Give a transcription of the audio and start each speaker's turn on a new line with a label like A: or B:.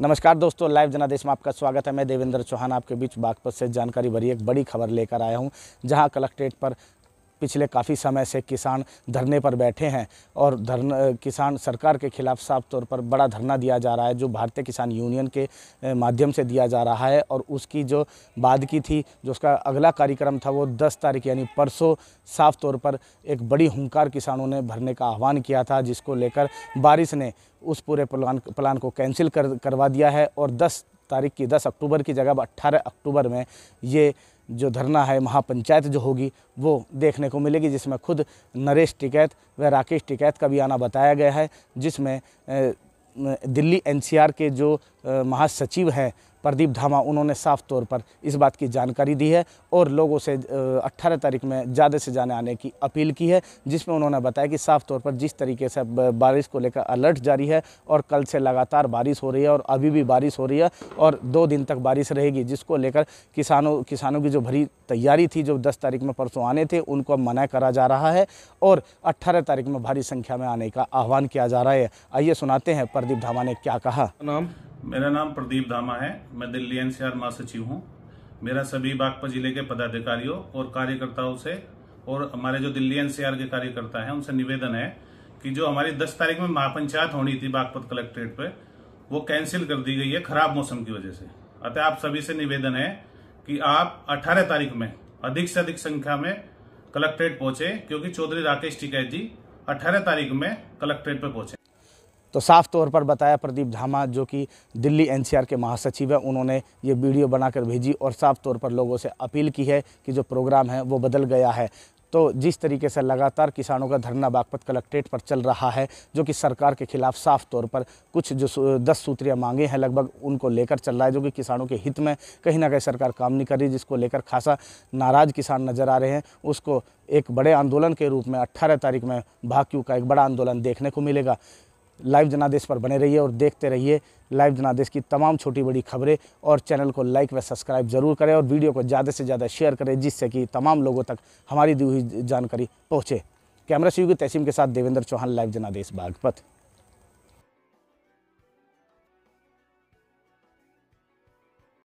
A: नमस्कार दोस्तों लाइव जनादेश में आपका स्वागत है मैं देवेंद्र चौहान आपके बीच बागपत से जानकारी भरी एक बड़ी खबर लेकर आया हूं जहां कलेक्ट्रेट पर पिछले काफ़ी समय से किसान धरने पर बैठे हैं और धरना किसान सरकार के खिलाफ साफ तौर पर बड़ा धरना दिया जा रहा है जो भारतीय किसान यूनियन के माध्यम से दिया जा रहा है और उसकी जो बाद की थी जो उसका अगला कार्यक्रम था वो 10 तारीख यानी परसों साफ तौर पर एक बड़ी हंकार किसानों ने भरने का आह्वान किया था जिसको लेकर बारिश ने उस पूरे प्लान प्लान को कैंसिल कर करवा दिया है और दस तारीख की 10 अक्टूबर की जगह अब 18 अक्टूबर में ये जो धरना है महापंचायत जो होगी वो देखने को मिलेगी जिसमें खुद नरेश टिकैत व राकेश टिकैत का भी आना बताया गया है जिसमें दिल्ली एनसीआर के जो महासचिव हैं प्रदीप धामा उन्होंने साफ तौर पर इस बात की जानकारी दी है और लोगों से 18 तारीख में ज़्यादा से जाने आने की अपील की है जिसमें उन्होंने बताया कि साफ तौर पर जिस तरीके से बारिश को लेकर अलर्ट जारी है और कल से लगातार बारिश हो रही है और अभी भी बारिश हो रही है और दो दिन तक बारिश रहेगी जिसको लेकर किसानों किसानों की जो भरी तैयारी थी जो दस तारीख में परसों आने थे उनको अब मना करा जा रहा है और अट्ठारह तारीख में भारी संख्या में आने का आह्वान किया जा रहा है आइए सुनाते हैं प्रदीप धामा ने क्या कहा
B: नाम मेरा नाम प्रदीप धामा है मैं दिल्ली एनसीआर महासचिव हूँ मेरा सभी बागपत जिले के पदाधिकारियों और कार्यकर्ताओं से और हमारे जो दिल्ली एनसीआर के कार्यकर्ता हैं उनसे निवेदन है कि जो हमारी 10 तारीख में महापंचायत होनी थी बागपत कलेक्ट्रेट पे वो कैंसिल कर दी गई है खराब मौसम की वजह से अतः आप सभी से निवेदन है कि आप अठारह तारीख में अधिक से अधिक संख्या में कलेक्ट्रेट पहुंचे क्योंकि चौधरी राकेश टिकैत जी अठारह तारीख में कलेक्ट्रेट पर पहुंचे
A: तो साफ तौर पर बताया प्रदीप धामा जो कि दिल्ली एनसीआर के महासचिव हैं उन्होंने ये वीडियो बनाकर भेजी और साफ तौर पर लोगों से अपील की है कि जो प्रोग्राम है वो बदल गया है तो जिस तरीके से लगातार किसानों का धरना बागपत कलेक्ट्रेट पर चल रहा है जो कि सरकार के खिलाफ साफ तौर पर कुछ जो दस सूत्रियाँ मांगे हैं लगभग उनको लेकर चल रहा है जो कि किसानों के हित में कहीं ना कहीं सरकार काम नहीं कर रही जिसको लेकर खासा नाराज़ किसान नज़र आ रहे हैं उसको एक बड़े आंदोलन के रूप में अट्ठारह तारीख में भाक्यू का एक बड़ा आंदोलन देखने को मिलेगा लाइव जनादेश पर बने रहिए और देखते रहिए लाइव जनादेश की तमाम छोटी बड़ी खबरें और चैनल को लाइक व सब्सक्राइब ज़रूर करें और वीडियो को ज़्यादा से ज़्यादा शेयर करें जिससे कि तमाम लोगों तक हमारी दी हुई जानकारी पहुँचे कैमरा शिव की तहसीम के साथ देवेंद्र चौहान लाइव जनादेश बागपत